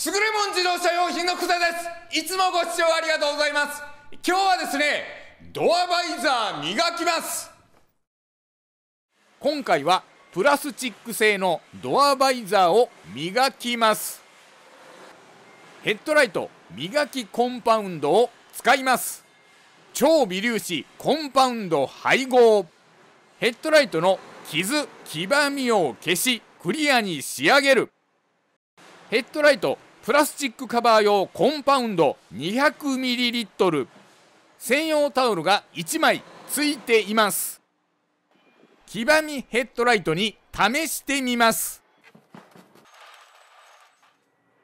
すれもん自動車用品の草ですいつもご視聴ありがとうございます今日はですねドアバイザー磨きます今回はプラスチック製のドアバイザーを磨きますヘッドライト磨きコンパウンドを使います超微粒子コンパウンド配合ヘッドライトの傷黄ばみを消しクリアに仕上げるヘッドライトプラスチックカバー用コンパウンド 200ml 専用タオルが1枚ついています黄ばみヘッドライトに試してみます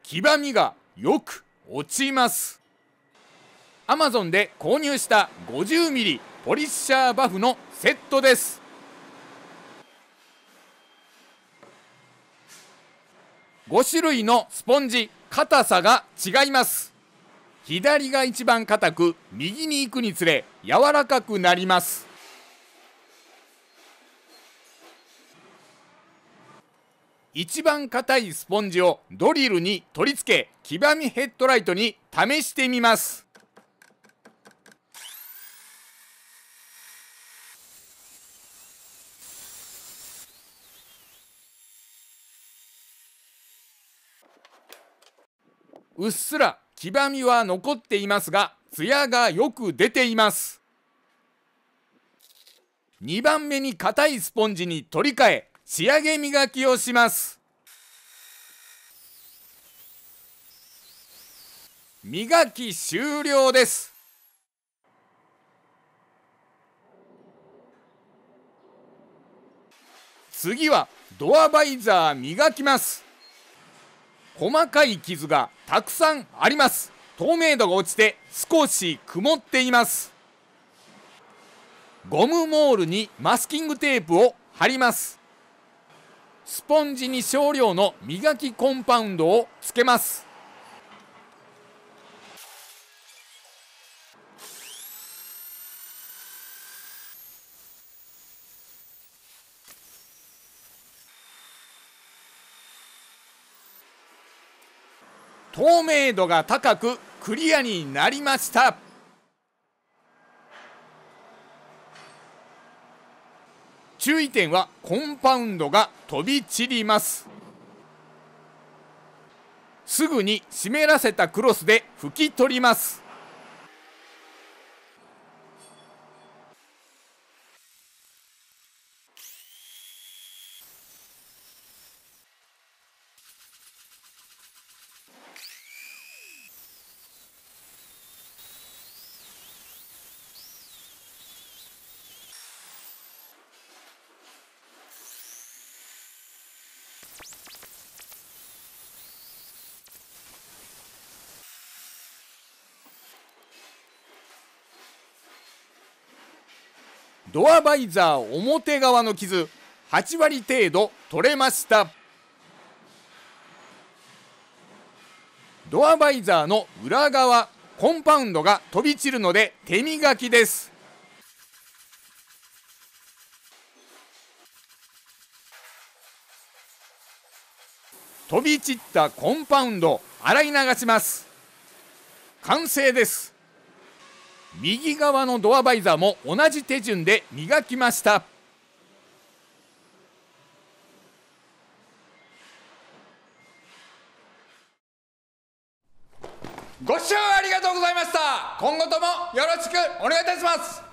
黄ばみがよく落ちます Amazon で購入した5 0 m リポリッシャーバフのセットです5種類のスポンジ硬さが違います左が一番硬く右に行くにつれ柔らかくなります一番硬いスポンジをドリルに取り付け黄ばみヘッドライトに試してみますうっすら黄ばみは残っていますが艶がよく出ています2番目に硬いスポンジに取り替え仕上げ磨きをします磨き終了です次はドアバイザー磨きます細かい傷がたくさんあります透明度が落ちて少し曇っていますゴムモールにマスキングテープを貼りますスポンジに少量の磨きコンパウンドをつけます透明度が高くクリアになりました注意点はコンパウンドが飛び散りますすぐに湿らせたクロスで拭き取りますドアバイザー表側の傷8割程度取れましたドアバイザーの裏側コンパウンドが飛び散るので手磨きです飛び散ったコンパウンド洗い流します完成です右側のドアバイザーも同じ手順で磨きましたご視聴ありがとうございました今後ともよろしくお願いいたします